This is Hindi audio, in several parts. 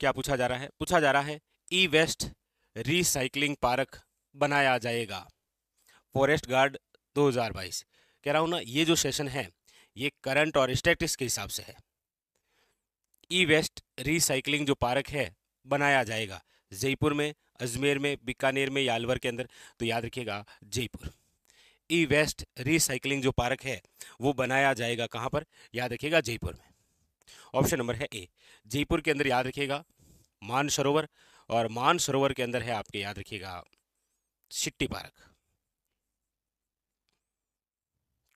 क्या पूछा जा रहा है पूछा जा रहा है ई वेस्ट रिसाइकलिंग पार्क बनाया जाएगा फॉरेस्ट गार्ड 2022 कह रहा हूँ ना ये जो सेशन है ये करंट और स्टेटिस के हिसाब से है ई वेस्ट रिसाइकलिंग जो पार्क है बनाया जाएगा जयपुर में अजमेर में बीकानेर में या अलवर के अंदर तो याद रखिएगा जयपुर ई वेस्ट रिसाइकलिंग जो पार्क है वो बनाया जाएगा कहाँ पर याद रखिएगा जयपुर में ऑप्शन नंबर है ए जयपुर के अंदर याद रखिएगा मानसरोवर और मान सरोवर के अंदर है आपके याद रखिएगा सिट्टी पार्क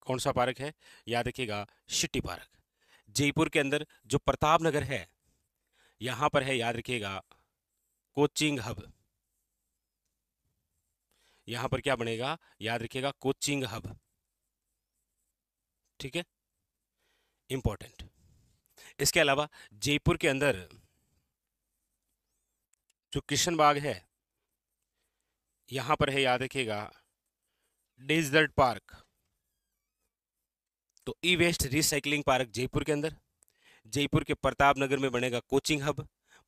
कौन सा पार्क है याद रखिएगा सिट्टी पार्क जयपुर के अंदर जो प्रताप नगर है यहां पर है याद रखिएगा कोचिंग हब यहां पर क्या बनेगा याद रखिएगा कोचिंग हब ठीक है इंपॉर्टेंट इसके अलावा जयपुर के अंदर जो किशन बाग है यहाँ पर है याद रखिएगा डेजर्ट पार्क तो e waste recycling park Jaipur के अंदर जयपुर के प्रताप नगर में बनेगा कोचिंग हब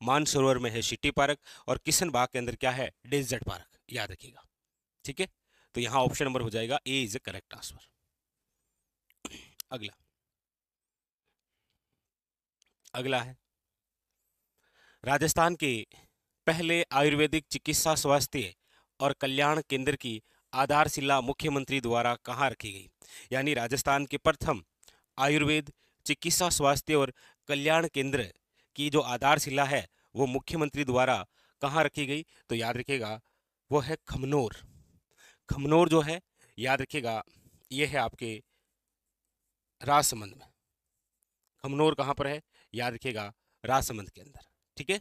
मानसरोवर में है सिटी पार्क और किशन बाग के अंदर क्या है डेजर्ट पार्क याद रखिएगा ठीक है तो यहाँ ऑप्शन नंबर हो जाएगा A is a correct answer अगला अगला है राजस्थान के पहले आयुर्वेदिक चिकित्सा स्वास्थ्य और कल्याण केंद्र की आधारशिला मुख्यमंत्री द्वारा कहाँ रखी गई यानी राजस्थान के प्रथम आयुर्वेद चिकित्सा स्वास्थ्य और कल्याण केंद्र की जो आधारशिला है वो मुख्यमंत्री द्वारा कहाँ रखी गई तो याद रखिएगा वो है खमनोर खमनोर जो है याद रखिएगा ये है आपके राजसमंद में खमनोर कहाँ पर है याद रखिएगा राजसमंद के अंदर ठीक है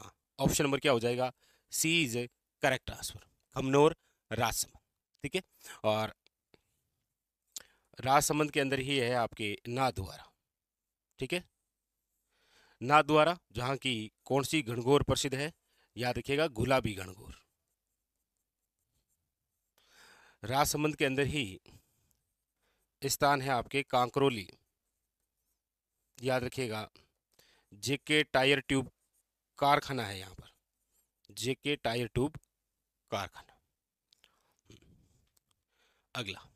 हाँ ऑप्शन नंबर क्या हो जाएगा C is a correct answer Khamnor Rajsamand ठीक है और राजसमंद के अंदर ही है आपके नाथद्वारा ठीक है नादवारा जहाँ की कौन सी घनघोर प्रसिद्ध है याद रखिएगा गुलाबी घनघोर राजसमंद के अंदर ही स्थान है आपके कांकरोली याद रखिएगा जेके टायर ट्यूब कारखाना है यहाँ पर जेके टायर ट्यूब कारखाना अगला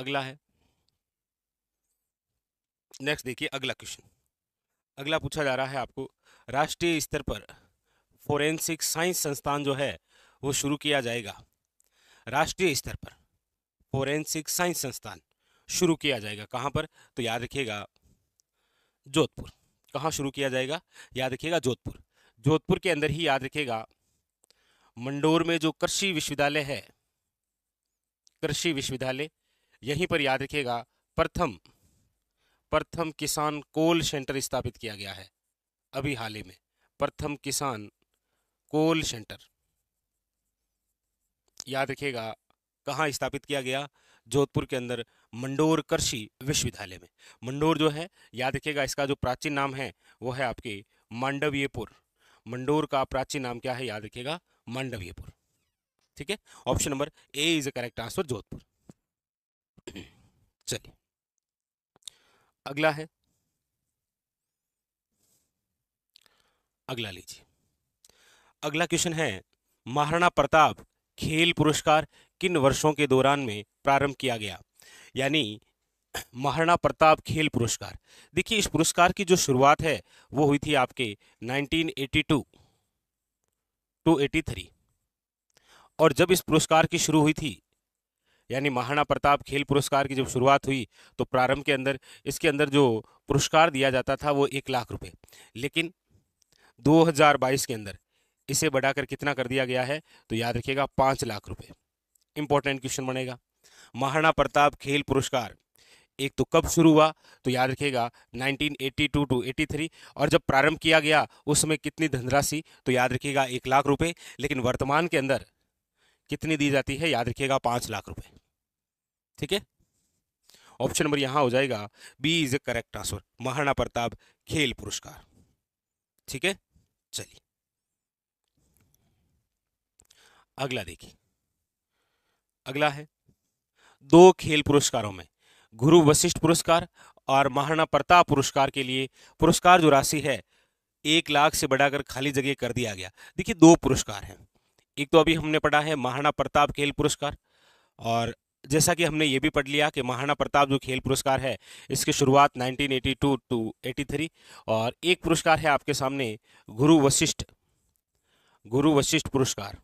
अगला है नेक्स्ट देखिए अगला क्वेश्चन अगला पूछा जा रहा है आपको राष्ट्रीय स्तर पर फोरेंसिक साइंस संस्थान जो है वो शुरू किया जाएगा राष्ट्रीय स्तर पर फोरेंसिक साइंस संस्थान शुरू किया जाएगा कहाँ पर तो याद रखिएगा जोधपुर कहाँ शुरू किया जाएगा याद रखिएगा जोधपुर जोधपुर के अंदर ही याद रखिएगा मंडोर में जो कृषि विश्वविद्यालय है कृषि विश्वविद्यालय यहीं पर याद रखिएगा प्रथम प्रथम किसान कोल सेंटर स्थापित किया गया है अभी हाल ही में प्रथम किसान कोल सेंटर याद रखिएगा कहाँ स्थापित किया गया जोधपुर के अंदर मंडोर कृषि विश्वविद्यालय में मंडोर जो है याद रखिएगा इसका जो प्राचीन नाम है वो है आपके मांडवीयपुर मंडोर का प्राचीन नाम क्या है याद रखिएगा मांडवीयपुर ठीक है option number A is a correct answer Jodhpur चलिए अगला है अगला लीजिए अगला क्वेश्चन है महाराणा प्रताप खेल पुरस्कार किन वर्षों के दौरान में प्रारंभ किया गया यानी महाराणा प्रताप खेल पुरस्कार देखिए इस पुरस्कार की जो शुरुआत है वो हुई थी आपके 1982 टू 83 और जब इस पुरस्कार की शुरू हुई थी यानी महाराणा प्रताप खेल पुरस्कार की जब शुरुआत हुई तो प्रारंभ के अंदर इसके अंदर जो पुरस्कार दिया जाता था वो एक लाख रुपए लेकिन 2022 के अंदर इसे बढ़ाकर कितना कर दिया गया है तो याद रखिएगा पाँच लाख रुपये इंपॉर्टेंट क्वेश्चन बनेगा महाराणा प्रताप खेल पुरस्कार एक तो कब शुरू हुआ तो याद रखिएगा 1982 टू 83 और जब प्रारंभ किया गया उस समय कितनी धनराशि तो याद रखिएगा एक लाख रुपए लेकिन वर्तमान के अंदर कितनी दी जाती है याद रखिएगा पाँच लाख रुपए ठीक है ऑप्शन नंबर यहाँ हो जाएगा B is a correct answer Maharana Pratap खेल पुरस्कार ठीक है चलिए अगला देखिए अगला है दो खेल पुरस्कारों में गुरु वशिष्ठ पुरस्कार और महाराणा प्रताप पुरस्कार के लिए पुरस्कार जो राशि है एक लाख से बढ़ाकर खाली जगह कर दिया गया देखिए दो पुरस्कार हैं एक तो अभी हमने पढ़ा है महाराणा प्रताप खेल पुरस्कार और जैसा कि हमने ये भी पढ़ लिया कि महाराणा प्रताप जो खेल पुरस्कार है इसकी शुरुआत 1982 टू एटी और एक पुरस्कार है आपके सामने गुरु वशिष्ठ गुरु वशिष्ठ पुरस्कार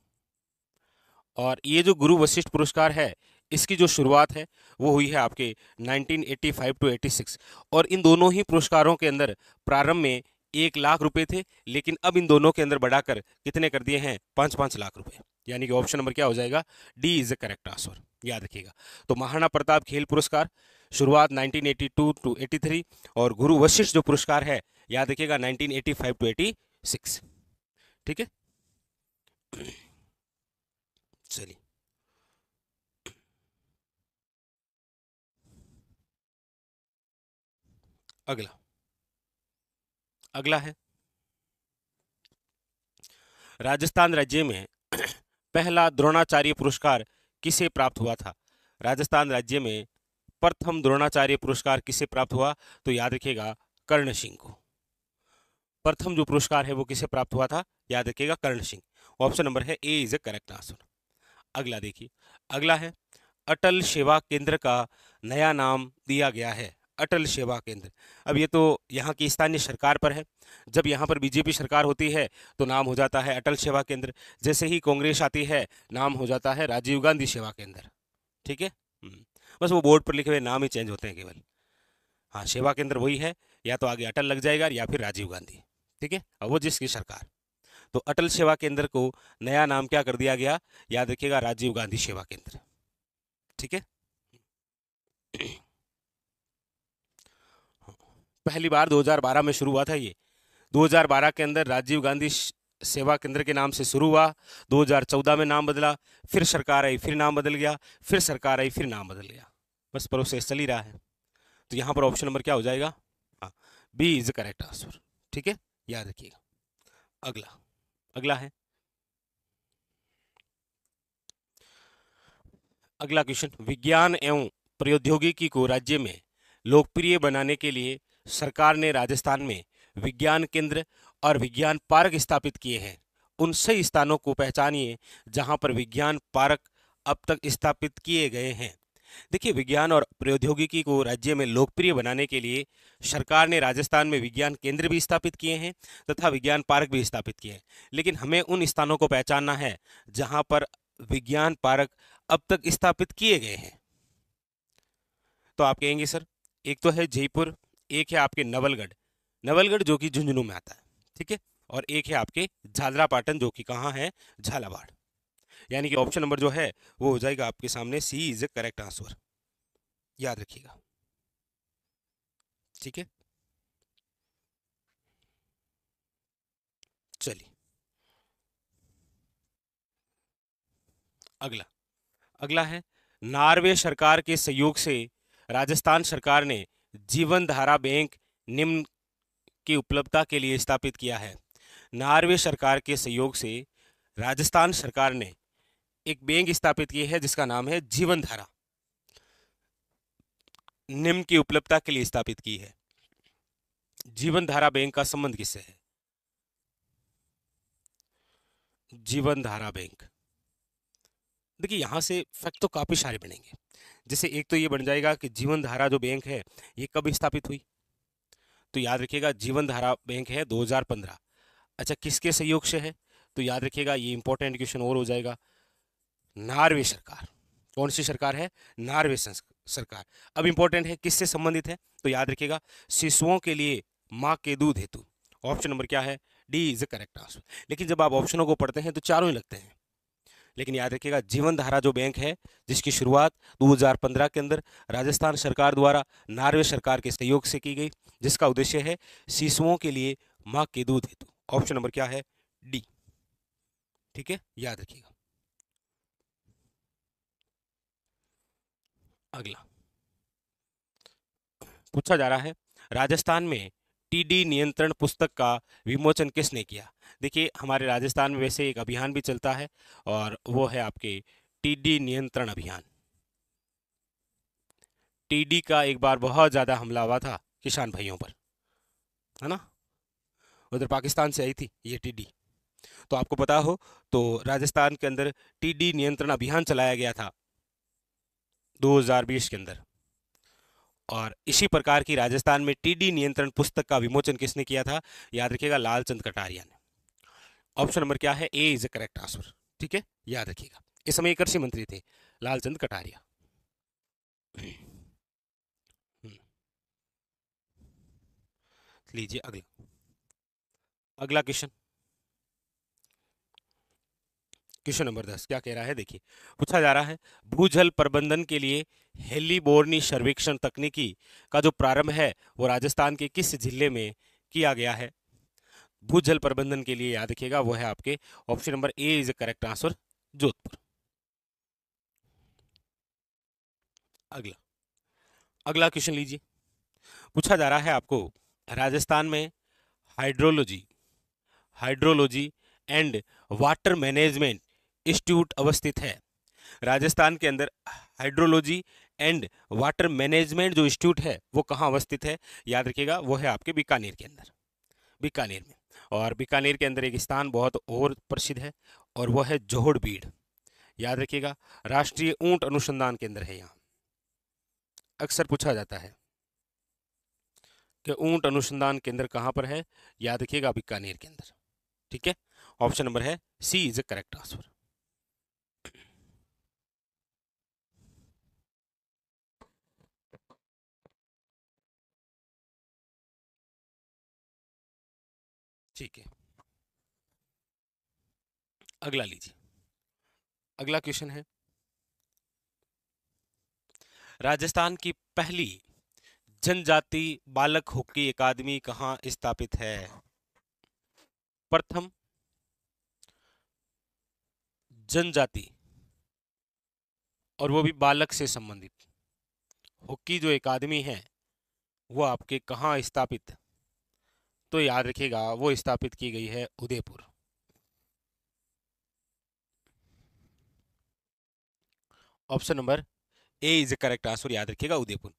और ये जो गुरु वशिष्ठ पुरस्कार है इसकी जो शुरुआत है वो हुई है आपके 1985 टू 86 और इन दोनों ही पुरस्कारों के अंदर प्रारंभ में एक लाख रुपए थे लेकिन अब इन दोनों के अंदर बढ़ाकर कितने कर दिए हैं पाँच पाँच लाख रुपए यानी कि ऑप्शन नंबर क्या हो जाएगा D is a correct answer याद रखिएगा तो महाराणा प्रताप खेल पुरस्कार शुरुआत 1982 टू 83 और गुरु वशिष्ठ जो पुरस्कार है याद रखिएगा 1985 टू एटी ठीक है चलिए अगला अगला है राजस्थान राज्य में पहला द्रोणाचार्य पुरस्कार किसे प्राप्त हुआ था राजस्थान राज्य में प्रथम द्रोणाचार्य पुरस्कार किसे प्राप्त हुआ तो याद रखिएगा कर्ण सिंह को प्रथम जो पुरस्कार है वो किसे प्राप्त हुआ था याद रखिएगा कर्ण सिंह ऑप्शन नंबर है A is a correct answer अगला देखिए अगला है अटल सेवा केंद्र का नया नाम दिया गया है अटल सेवा केंद्र अब ये तो यहाँ की स्थानीय सरकार पर है जब यहाँ पर बीजेपी सरकार होती है तो नाम हो जाता है अटल सेवा केंद्र जैसे ही कांग्रेस आती है नाम हो जाता है राजीव गांधी सेवा केंद्र ठीक है हम्म। बस वो बोर्ड पर लिखे हुए नाम ही चेंज होते हैं केवल हाँ सेवा केंद्र वही है या तो आगे अटल लग जाएगा या फिर राजीव गांधी ठीक है अब वो जिसकी सरकार तो अटल सेवा केंद्र को नया नाम क्या कर दिया गया याद रखिएगा राजीव गांधी सेवा केंद्र ठीक है पहली बार 2012 में शुरू हुआ था ये 2012 के अंदर राजीव गांधी सेवा केंद्र के नाम से शुरू हुआ 2014 में नाम बदला फिर सरकार आई फिर नाम बदल गया फिर सरकार आई फिर नाम बदल गया बस प्रोसेस चल ही रहा है तो यहाँ पर ऑप्शन नंबर क्या हो जाएगा हाँ बी इज करेक्ट आंसर ठीक है याद रखिएगा अगला अगला है अगला क्वेश्चन विज्ञान एवं प्रौद्योगिकी को राज्य में लोकप्रिय बनाने के लिए सरकार ने राजस्थान में विज्ञान केंद्र और विज्ञान पार्क स्थापित किए हैं उन सही स्थानों को पहचानिए जहां पर विज्ञान पार्क अब तक स्थापित किए गए हैं देखिए विज्ञान और प्रौद्योगिकी को राज्य में लोकप्रिय बनाने के लिए सरकार ने राजस्थान में विज्ञान केंद्र भी स्थापित किए हैं तथा विज्ञान पार्क भी स्थापित किए हैं लेकिन हमें उन स्थानों को पहचानना है जहां पर विज्ञान पार्क अब तक स्थापित किए गए हैं तो आप कहेंगे सर एक तो है जयपुर एक है आपके नवलगढ़ नवलगढ़ जो कि झुंझुनू में आता है ठीक है और एक है आपके झालरापाटन जो कि कहाँ है झालावाड़ यानी कि ऑप्शन नंबर जो है वो हो जाएगा आपके सामने C is a correct answer याद रखिएगा ठीक है चलिए अगला अगला है नार्वे सरकार के सहयोग से राजस्थान सरकार ने जीवन धारा बैंक निम्न की उपलब्धता के लिए स्थापित किया है नार्वे सरकार के सहयोग से राजस्थान सरकार ने एक बैंक स्थापित की है जिसका नाम है जीवन धारा निम्न की उपलब्धता के लिए स्थापित की है जीवन धारा बैंक का संबंध किससे है जीवन धारा बैंक देखिए यहां से फैक्ट तो काफी सारे बनेंगे जैसे एक तो ये बन जाएगा कि जीवन धारा जो बैंक है ये कब स्थापित हुई तो याद रखिएगा जीवन धारा बैंक है 2015 अच्छा किसके सहयोग से है तो याद रखिएगा ये इंपॉर्टेंट क्वेश्चन और हो जाएगा नार्वे सरकार कौन सी सरकार है नार्वे सरकार अब इंपॉर्टेंट है किससे संबंधित है तो याद रखिएगा शिशुओं के लिए माँ के दूध हेतु ऑप्शन नंबर क्या है D is the correct answer लेकिन जब आप ऑप्शनों को पढ़ते हैं तो चारों ही लगते हैं लेकिन याद रखिएगा जीवन धारा जो बैंक है जिसकी शुरुआत 2015 के अंदर राजस्थान सरकार द्वारा नार्वे सरकार के सहयोग से की गई जिसका उद्देश्य है शिशुओं के लिए माँ के दूध हेतु ऑप्शन नंबर क्या है डी ठीक है याद रखिएगा अगला पूछा जा रहा है राजस्थान में टीडी नियंत्रण पुस्तक का विमोचन किसने किया देखिए हमारे राजस्थान में वैसे एक अभियान भी चलता है और वो है आपके टीडी नियंत्रण अभियान टीडी का एक बार बहुत ज़्यादा हमला हुआ था किसान भाइयों पर है ना उधर पाकिस्तान से आई थी ये टीडी तो आपको पता हो तो राजस्थान के अंदर टीडी नियंत्रण अभियान चलाया गया था 2020 के अंदर और इसी प्रकार की राजस्थान में टीडी नियंत्रण पुस्तक का विमोचन किसने किया था याद रखिएगा लालचंद कटारिया ने ऑप्शन नंबर क्या है A is a correct answer ठीक है याद रखिएगा इस समय कृषि मंत्री थे लालचंद कटारिया हम्म। लीजिए अगला अगला क्वेश्चन क्वेश्चन नंबर दस क्या कह रहा है देखिए पूछा जा रहा है भूजल प्रबंधन के लिए हेलीबोर्नी सर्वेक्षण तकनीकी का जो प्रारंभ है वो राजस्थान के किस जिले में किया गया है भूजल प्रबंधन के लिए याद रखिएगा वो है आपके option number A is correct answer Jodhpur अगला अगला क्वेश्चन लीजिए पूछा जा रहा है आपको राजस्थान में hydrology hydrology and water management institute अवस्थित है राजस्थान के अंदर हाइड्रोलॉजी एंड वाटर मैनेजमेंट जो इंस्टीट्यूट है वो कहाँ अवस्थित है याद रखिएगा वो है आपके बीकानेर के अंदर बीकानेर में और बीकानेर के अंदर एक स्थान बहुत और प्रसिद्ध है और वह है जोहड़ बीड़ याद रखिएगा राष्ट्रीय ऊंट अनुसंधान केंद्र है यहाँ अक्सर पूछा जाता है कि ऊंट अनुसंधान केंद्र कहाँ पर है याद रखिएगा बीकानेर के अंदर ठीक है ऑप्शन नंबर है C is a correct answer ठीक है अगला लीजिए अगला क्वेश्चन है राजस्थान की पहली जनजाति बालक हॉकी अकादमी कहा स्थापित है प्रथम जनजाति और वो भी बालक से संबंधित हॉकी जो अकादमी है वो आपके कहा स्थापित है तो याद रखिएगा वो स्थापित की गई है Udaipur option number A is correct answer याद रखिएगा उदयपुर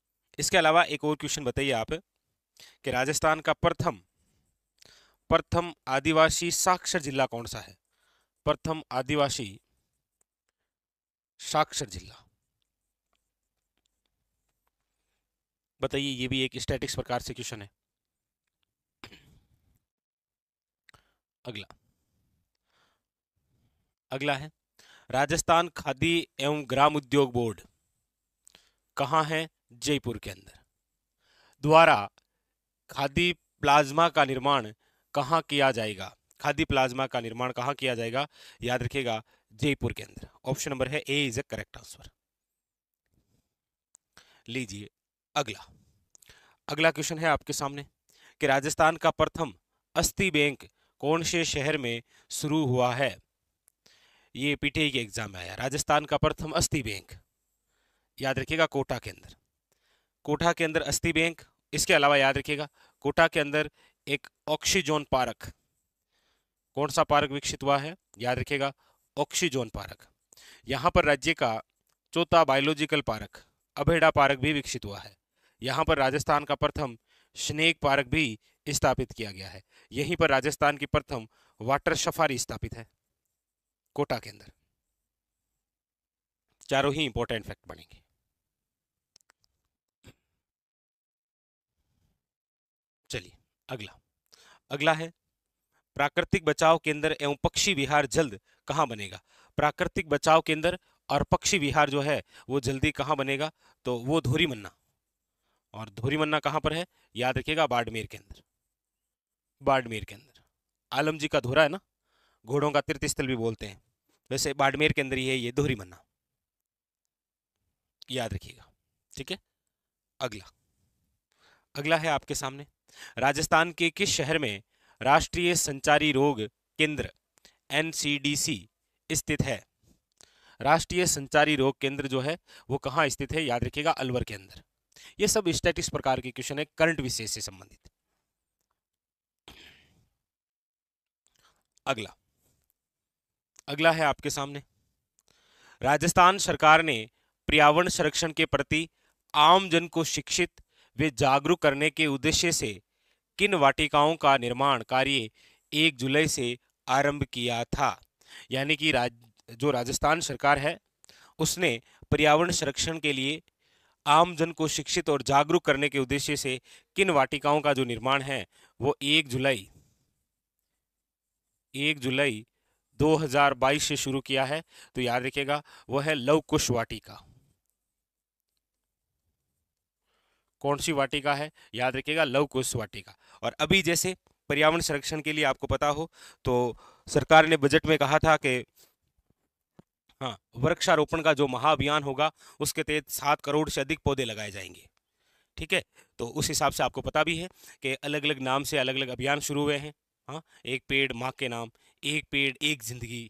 इसके अलावा एक और क्वेश्चन बताइए आप कि राजस्थान का प्रथम प्रथम आदिवासी साक्षर जिला कौन सा है प्रथम आदिवासी साक्षर जिला बताइए ये भी एक स्टैटिक्स प्रकार से क्वेश्चन है अगला अगला है राजस्थान खादी एवं ग्राम उद्योग बोर्ड कहाँ है जयपुर के अंदर द्वारा खादी प्लाज्मा का निर्माण कहाँ किया जाएगा खादी प्लाज्मा का निर्माण कहाँ किया जाएगा याद रखिएगा जयपुर के अंदर ऑप्शन नंबर है A is a correct answer लीजिए अगला अगला क्वेश्चन है आपके सामने कि राजस्थान का प्रथम अस्थि बैंक कौन से शहर में शुरू हुआ है ये पीटीआई के एग्जाम में आया राजस्थान का प्रथम अस्थि बैंक याद रखिएगा कोटा के अंदर कोटा के अंदर अस्थि बैंक इसके अलावा याद रखिएगा कोटा के अंदर एक ऑक्सीजोन पार्क कौन सा पार्क विकसित हुआ है याद रखिएगा ऑक्सीजोन पार्क यहाँ पर राज्य का चौथा बायोलॉजिकल पार्क अभेड़ा पार्क भी विकसित हुआ है यहाँ पर राजस्थान का प्रथम स्नेक पार्क भी स्थापित किया गया है यहीं पर राजस्थान की प्रथम वाटर सफारी स्थापित है कोटा के अंदर चारों ही इंपॉर्टेंट फैक्ट बनेंगे चलिए अगला अगला है प्राकृतिक बचाव केंद्र एवं पक्षी विहार जल्द कहां बनेगा प्राकृतिक बचाव केंद्र और पक्षी विहार जो है वो जल्दी कहां बनेगा तो वो धोरी मन्ना और धोरी मन्ना कहां पर है याद रखिएगा बाड़मेर के अंदर बाड़मेर के अंदर आलम जी का धोरा है ना घोड़ों का तीर्थ स्थल भी बोलते हैं वैसे बाड़मेर के अंदर ही है ये दोहरी मन्ना याद रखिएगा ठीक है अगला अगला है आपके सामने राजस्थान के किस शहर में राष्ट्रीय संचारी रोग केंद्र एन स्थित है राष्ट्रीय संचारी रोग केंद्र जो है वो कहाँ स्थित है याद रखिएगा अलवर के अंदर ये सब स्टैटिक्स प्रकार के क्वेश्चन है करंट विषय से संबंधित अगला अगला है आपके सामने राजस्थान सरकार ने पर्यावरण संरक्षण के प्रति आमजन को शिक्षित वे जागरूक करने के उद्देश्य से किन वाटिकाओं का निर्माण कार्य एक जुलाई से आरंभ किया था यानी कि राज जो राजस्थान सरकार है उसने पर्यावरण संरक्षण के लिए आमजन को शिक्षित और जागरूक करने के उद्देश्य से किन वाटिकाओं का जो निर्माण है वो एक जुलाई एक जुलाई 2022 से शुरू किया है तो याद रखिएगा वह है लव कुश वाटिका कौन सी वाटिका है याद रखिएगा लव कुश वाटिका और अभी जैसे पर्यावरण संरक्षण के लिए आपको पता हो तो सरकार ने बजट में कहा था कि हाँ वृक्षारोपण का जो महाअभियान होगा उसके तहत सात करोड़ से अधिक पौधे लगाए जाएंगे ठीक है तो उस हिसाब से आपको पता भी है कि अलग अलग नाम से अलग अलग अभियान शुरू हुए हैं हाँ एक पेड़ माँ के नाम एक पेड़ एक जिंदगी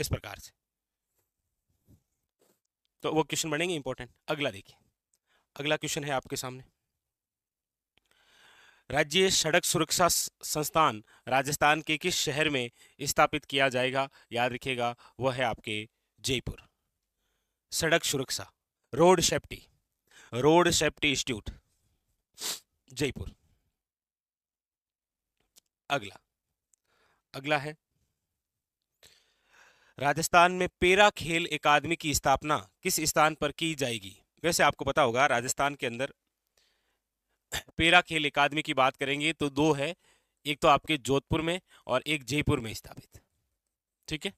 इस प्रकार से तो वो क्वेश्चन बनेंगे इंपॉर्टेंट अगला देखिए अगला क्वेश्चन है आपके सामने राज्य सड़क सुरक्षा संस्थान राजस्थान के किस शहर में स्थापित किया जाएगा याद रखिएगा वह है आपके जयपुर सड़क सुरक्षा road safety road safety institute Jaipur अगला अगला है राजस्थान में पेरा खेल अकादमी की स्थापना किस स्थान पर की जाएगी वैसे आपको पता होगा राजस्थान के अंदर पेरा खेल अकादमी की बात करेंगे तो दो है एक तो आपके जोधपुर में और एक जयपुर में स्थापित ठीक है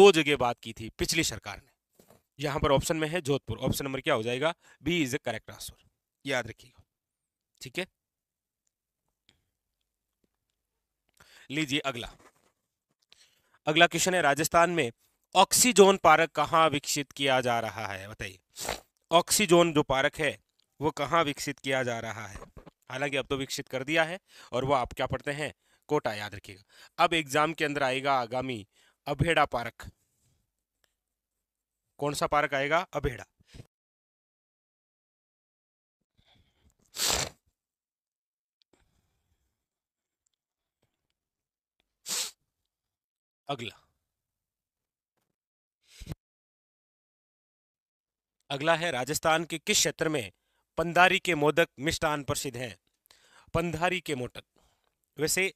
दो जगह बात की थी पिछली सरकार ने यहां पर ऑप्शन में है जोधपुर ऑप्शन नंबर क्या हो जाएगा B is a correct answer याद रखिएगा ठीक है लीजिए अगला अगला क्वेश्चन है राजस्थान में ऑक्सीजोन पार्क कहाँ विकसित किया जा रहा है बताइए ऑक्सीजोन जो पार्क है वो कहाँ विकसित किया जा रहा है हालांकि अब तो विकसित कर दिया है और वो आप क्या पढ़ते हैं कोटा याद रखिएगा अब एग्जाम के अंदर आएगा आगामी अभेड़ा पार्क कौन सा पार्क आएगा अभेड़ा अगला अगला है राजस्थान के किस क्षेत्र में पंधारी के मोदक मिष्टान प्रसिद्ध हैं पंधारी के मोदक वैसे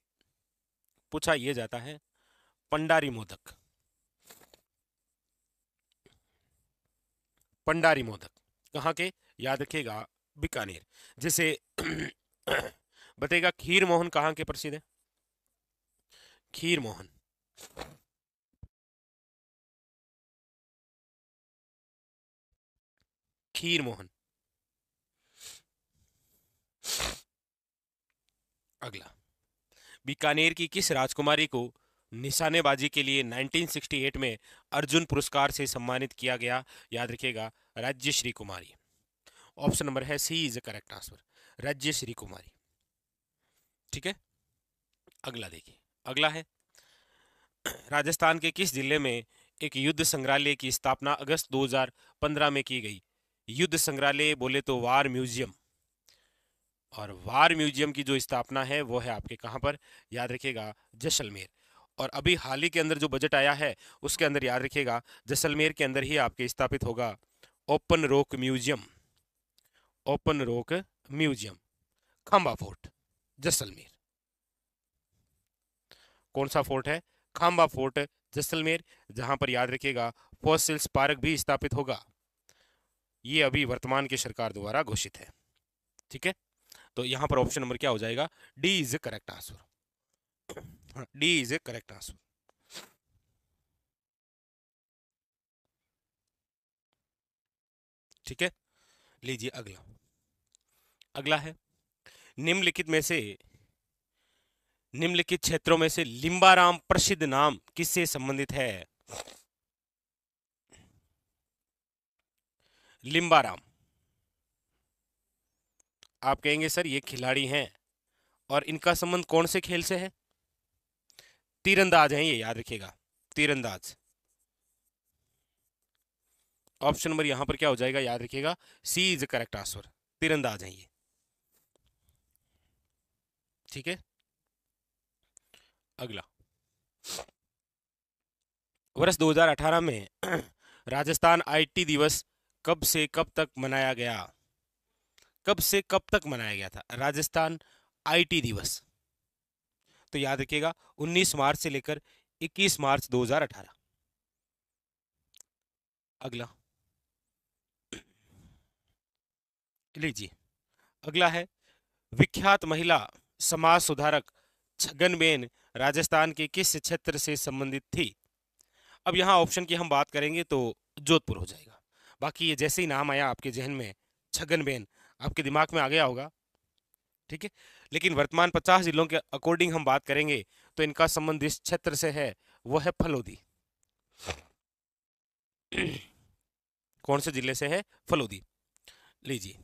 पूछा यह जाता है पंडारी मोदक पंडारी मोदक कहा के याद रखेगा बीकानेर जिसे बताएगा खीर मोहन कहां के प्रसिद्ध है खीर मोहन खीर मोहन अगला बीकानेर की किस राजकुमारी को निशानेबाजी के लिए 1968 में अर्जुन पुरस्कार से सम्मानित किया गया याद रखेगा राज्यश्री कुमारी ऑप्शन नंबर है C is correct answer Rajyashree Kumari ठीक है अगला देखिए अगला है राजस्थान के किस जिले में एक युद्ध संग्रहालय की स्थापना अगस्त 2015 में की गई युद्ध संग्रहालय बोले तो वार म्यूजियम और वार म्यूजियम की जो स्थापना है वो है आपके कहाँ पर याद रखिएगा जैसलमेर और अभी हाल ही के अंदर जो बजट आया है उसके अंदर याद रखिएगा जैसलमेर के अंदर ही आपके स्थापित होगा open rock museum open rock museum Khamba fort Jaisalmer कौन सा फोर्ट है खाम्बा फोर्ट जैसलमेर जहां पर याद रखिएगा फॉसिल्स पार्क भी स्थापित होगा ये अभी वर्तमान की सरकार द्वारा घोषित है ठीक है तो यहां पर ऑप्शन नंबर क्या हो जाएगा D is correct answer D is a correct answer ठीक है लीजिए अगला अगला है निम्नलिखित में से निम्नलिखित क्षेत्रों में से लिंबाराम प्रसिद्ध नाम किससे संबंधित है लिंबाराम आप कहेंगे सर ये खिलाड़ी हैं और इनका संबंध कौन से खेल से है तीरंदाज हैं ये याद रखिएगा तीरंदाज ऑप्शन नंबर यहां पर क्या हो जाएगा याद रखिएगा सी इज करेक्ट आंसर तीरंदाज हैं ये ठीक है अगला वर्ष 2018 में राजस्थान आईटी दिवस कब से कब तक मनाया गया कब से कब तक मनाया गया था राजस्थान आईटी दिवस तो याद रखिएगा 19 मार्च से लेकर 21 मार्च 2018 अगला लीजिए अगला है विख्यात महिला समाज सुधारक छगनबेन राजस्थान के किस क्षेत्र से संबंधित थी अब यहाँ ऑप्शन की हम बात करेंगे तो जोधपुर हो जाएगा बाकी ये जैसे ही नाम आया आपके जहन में छगन बेन आपके दिमाग में आ गया होगा ठीक है लेकिन वर्तमान पचास जिलों के अकॉर्डिंग हम बात करेंगे तो इनका संबंध इस क्षेत्र से है वह है फलोदी कौन से जिले से है फलोदी लीजिए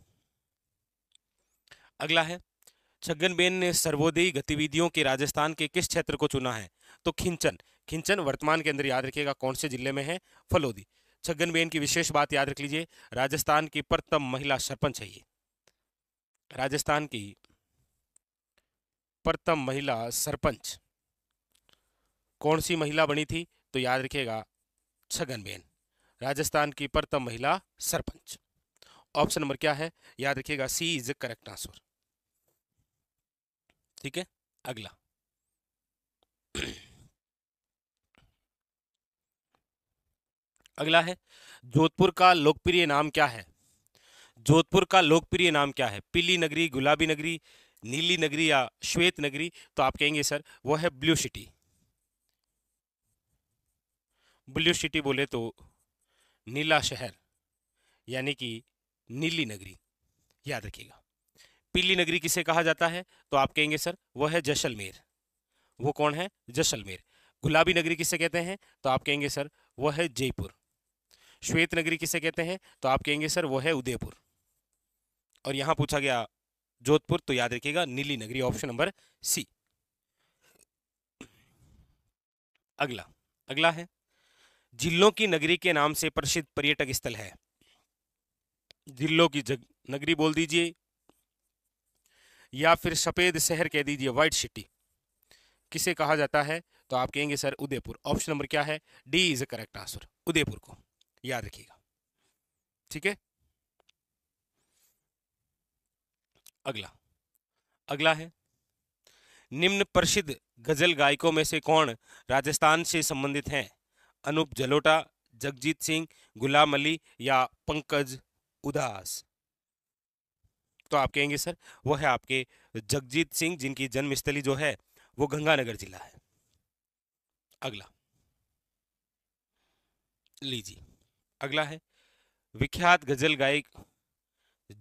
अगला है छगन बेन ने सर्वोदयी गतिविधियों के राजस्थान के किस क्षेत्र को चुना है तो खिंचन खिंचन वर्तमान के अंदर याद रखिएगा कौन से जिले में है फलोदी बेन की विशेष बात याद रख लीजिए राजस्थान की प्रथम महिला सरपंच है ये राजस्थान की प्रथम महिला सरपंच कौन सी महिला बनी थी तो याद रखिएगा बेन राजस्थान की प्रथम महिला सरपंच ऑप्शन नंबर क्या है याद रखिएगा सी इज करेक्ट आंसर ठीक है अगला अगला है जोधपुर का लोकप्रिय नाम क्या है जोधपुर का लोकप्रिय नाम क्या है पीली नगरी गुलाबी नगरी नीली नगरी या श्वेत नगरी तो आप कहेंगे सर वो है ब्लू सिटी ब्लू सिटी बोले तो नीला शहर यानी कि नीली नगरी याद रखिएगा पीली नगरी किसे कहा जाता है तो आप कहेंगे सर वो है जैसलमेर वो कौन है जैसलमेर गुलाबी नगरी किसे कहते हैं तो आप कहेंगे सर वो है जयपुर श्वेत नगरी किसे कहते हैं तो आप कहेंगे सर वो है उदयपुर और यहां पूछा गया जोधपुर तो याद रखिएगा नीली नगरी ऑप्शन नंबर सी अगला अगला है जिलों की नगरी के नाम से प्रसिद्ध पर्यटक स्थल है जिलों की जग नगरी बोल दीजिए या फिर सफ़ेद शहर कह दीजिए वाइट सिटी किसे कहा जाता है तो आप कहेंगे सर उदयपुर ऑप्शन नंबर क्या है D is a correct answer Udaipur को याद रखिएगा ठीक है अगला अगला है निम्न प्रसिद्ध गजल गायकों में से कौन राजस्थान से संबंधित हैं अनूप जलोटा जगजीत सिंह गुलाम अली या पंकज उदास तो आप कहेंगे सर वो है आपके जगजीत सिंह जिनकी जन्मस्थली जो है वो गंगानगर जिला है अगला लीजिए अगला है विख्यात गजल गायक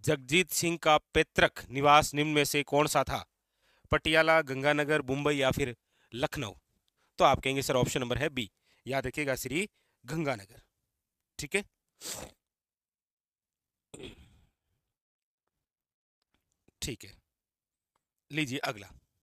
जगजीत सिंह का पैतृक निवास निम्न में से कौन सा था पटियाला गंगानगर मुंबई या फिर लखनऊ तो आप कहेंगे सर ऑप्शन नंबर है बी याद रखिएगा श्री गंगानगर ठीक है ठीक है लीजिए अगला